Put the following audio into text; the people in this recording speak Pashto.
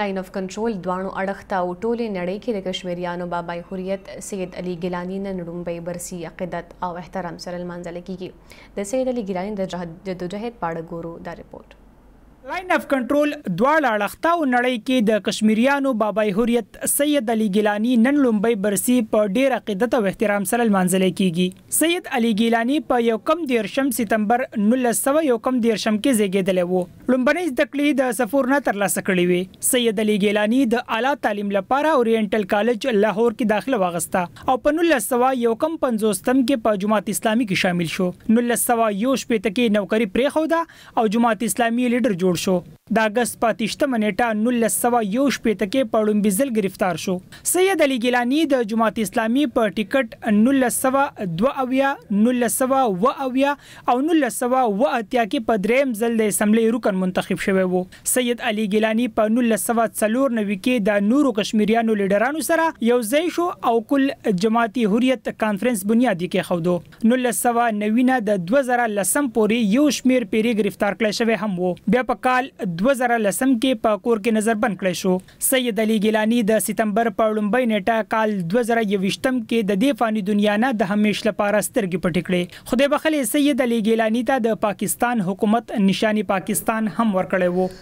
لاین اف کنټرول دوانو اړخته او ټوله نړۍ کې د کشمیریانو بابای حریت سید علي ګیلانی نن لومبۍ برسي عقیدت او احترام سره لمانځل کیږي د سید علي ګیلانی د جهاد د جهاد پاړه ګورو دا رپورت لاین اف کنټرول دواړه اړخته او نړۍ کې د کشمیریانو بابای حریت سید علي ګیلانی نن لومبۍ برسي په ډیر عقیدت او احترام سره لمانځل کیږي سید علي ګیلانی په یو کم دیرشم سپتمبر 1900 یو کم دیرشم کې زیږیدل وو لومبنۍ تکلی د سفور نه ترلاسه کړی وی سید علي ګیلانی د اعلی تعلیم لپاره اورینټل کالج لاهور کې داخله واغسته او په 1900 یو کم 50 تم کې په جماعت اسلامي کې شامل شو 1900 یو شپې تکي نوکری پرې خو دا او جماعت اسلامي لیډر جوړ જોડશો د اگست پاتشتمه نیټه 1901 کې په لومبي ځل گرفتار شو سید علي ګیلانی د جماعت اسلامي په ټیکټ 1902 او 1908 کې په دریم ځل د اسمبلی رکن منتخب شوی وو سید علي ګیلانی په 1904 کې د نورو کشمیریانو لیډرانو سره یو ځای شو او کل جماعتي حریت کانفرنس بنیادی کې خودو 1909 نه د 2010 پورې یو شمیر پیری گرفتار کړی شوی هم وو بیا په کال 2010 کې په کور کې نظر بند کړی شو سید علي ګیلانی د سپتمبر په لومړۍ نیټه کال 2021 کې د دې فاني دنیا نه د همیش لپاره سترګې پټې کړې خدای بخلې سید علي ګیلانی ته د پاکستان حکومت نشانی پاکستان هم ورکړی وو